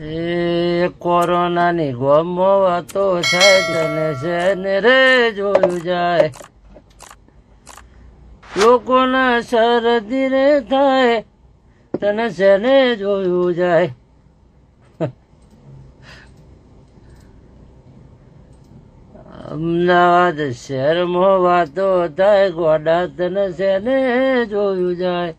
એ corona ની ગમવતો છે તને છે ને રે જોયું જાય લોકોના શરદી રે થાય તને છે જોયું જાય અમદાવાદ શહેરમાં વાતો થાય ગોડા તને છે જોયું જાય